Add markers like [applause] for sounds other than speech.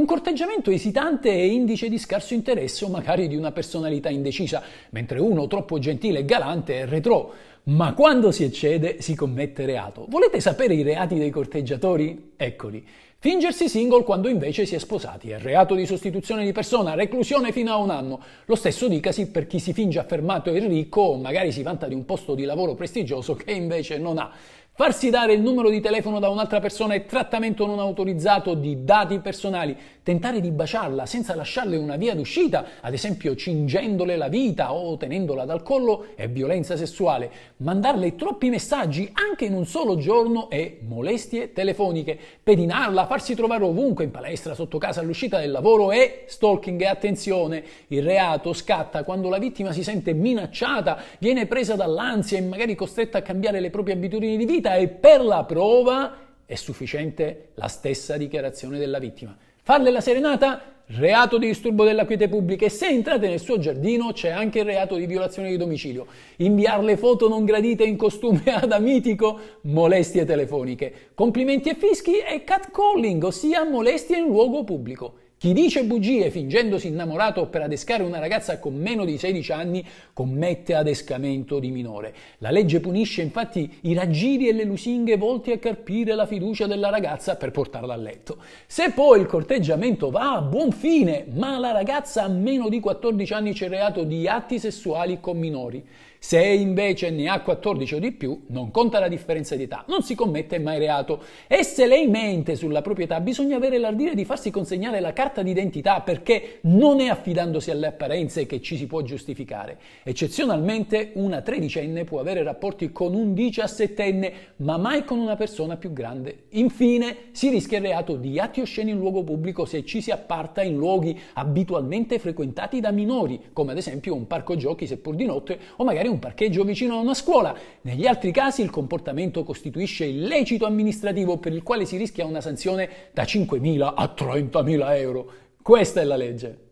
Un corteggiamento esitante è indice di scarso interesse o magari di una personalità indecisa, mentre uno troppo gentile e galante è retro. Ma quando si eccede si commette reato. Volete sapere i reati dei corteggiatori? Eccoli. Fingersi single quando invece si è sposati è reato di sostituzione di persona, reclusione fino a un anno. Lo stesso dicasi per chi si finge affermato e ricco o magari si vanta di un posto di lavoro prestigioso che invece non ha. Farsi dare il numero di telefono da un'altra persona e trattamento non autorizzato di dati personali. Tentare di baciarla senza lasciarle una via d'uscita, ad esempio cingendole la vita o tenendola dal collo, è violenza sessuale. Mandarle troppi messaggi anche in un solo giorno è molestie telefoniche. Pedinarla, farsi trovare ovunque, in palestra, sotto casa, all'uscita del lavoro è stalking. E attenzione, il reato scatta quando la vittima si sente minacciata, viene presa dall'ansia e magari costretta a cambiare le proprie abitudini di vita vita e per la prova è sufficiente la stessa dichiarazione della vittima. Farle la serenata, reato di disturbo della quiete pubblica e se entrate nel suo giardino c'è anche il reato di violazione di domicilio. Inviarle foto non gradite in costume [laughs] ad amitico, molestie telefoniche, complimenti e fischi e catcalling, ossia molestie in luogo pubblico. Chi dice bugie fingendosi innamorato per adescare una ragazza con meno di 16 anni commette adescamento di minore. La legge punisce infatti i raggiri e le lusinghe volti a carpire la fiducia della ragazza per portarla a letto. Se poi il corteggiamento va a buon fine, ma la ragazza ha meno di 14 anni c'è reato di atti sessuali con minori. Se invece ne ha 14 o di più, non conta la differenza di età, non si commette mai reato. E se lei mente sulla proprietà, bisogna avere l'ardire di farsi consegnare la carta carta d'identità perché non è affidandosi alle apparenze che ci si può giustificare. Eccezionalmente una tredicenne può avere rapporti con un diciassettenne, ma mai con una persona più grande. Infine si rischia il reato di atti osceni in luogo pubblico se ci si apparta in luoghi abitualmente frequentati da minori, come ad esempio un parco giochi seppur di notte o magari un parcheggio vicino a una scuola. Negli altri casi il comportamento costituisce illecito amministrativo per il quale si rischia una sanzione da 5.000 a 30.000 euro. Questa è la legge.